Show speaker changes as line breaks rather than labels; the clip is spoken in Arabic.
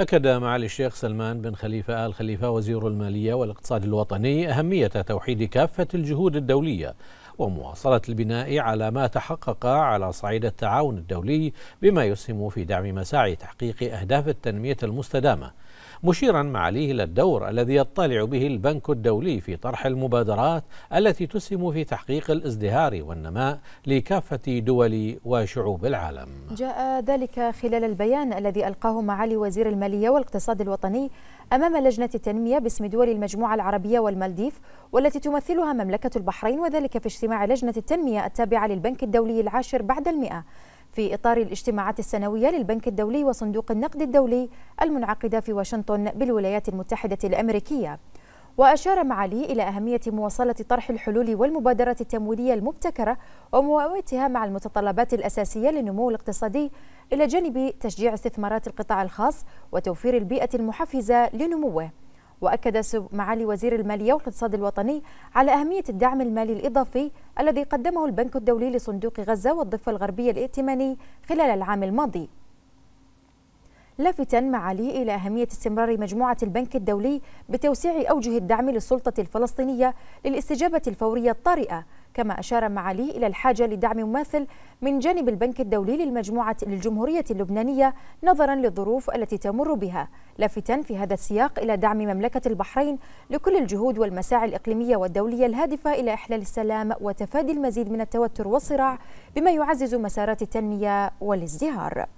أكد معالي الشيخ سلمان بن خليفة آل خليفة وزير المالية والاقتصاد الوطني أهمية توحيد كافة الجهود الدولية ومواصلة البناء على ما تحقق على صعيد التعاون الدولي بما يسهم في دعم مساعي تحقيق أهداف التنمية المستدامة مشيرا معاليه إلى الدور الذي يطلع به البنك الدولي في طرح المبادرات التي تسهم في تحقيق الازدهار والنماء لكافة دول وشعوب العالم
جاء ذلك خلال البيان الذي ألقاه معالي وزير المالية والاقتصاد الوطني أمام لجنة التنمية باسم دول المجموعة العربية والمالديف والتي تمثلها مملكة البحرين وذلك في اجتماع اجتماع لجنة التنمية التابعة للبنك الدولي العاشر بعد المئة في إطار الاجتماعات السنوية للبنك الدولي وصندوق النقد الدولي المنعقدة في واشنطن بالولايات المتحدة الأمريكية وأشار معالي إلى أهمية مواصلة طرح الحلول والمبادرة التمويلية المبتكرة ومواوتها مع المتطلبات الأساسية للنمو الاقتصادي إلى جانب تشجيع استثمارات القطاع الخاص وتوفير البيئة المحفزة لنموه وأكد معالي وزير المالية والاقتصاد الوطني على أهمية الدعم المالي الإضافي الذي قدمه البنك الدولي لصندوق غزة والضفة الغربية الائتماني خلال العام الماضي لافتا معاليه إلى أهمية استمرار مجموعة البنك الدولي بتوسيع أوجه الدعم للسلطة الفلسطينية للاستجابة الفورية الطارئة كما أشار معالي إلى الحاجة لدعم مماثل من جانب البنك الدولي للمجموعة للجمهورية اللبنانية نظرا للظروف التي تمر بها لافتا في هذا السياق إلى دعم مملكة البحرين لكل الجهود والمساعي الإقليمية والدولية الهادفة إلى إحلال السلام وتفادي المزيد من التوتر والصراع بما يعزز مسارات التنمية والازدهار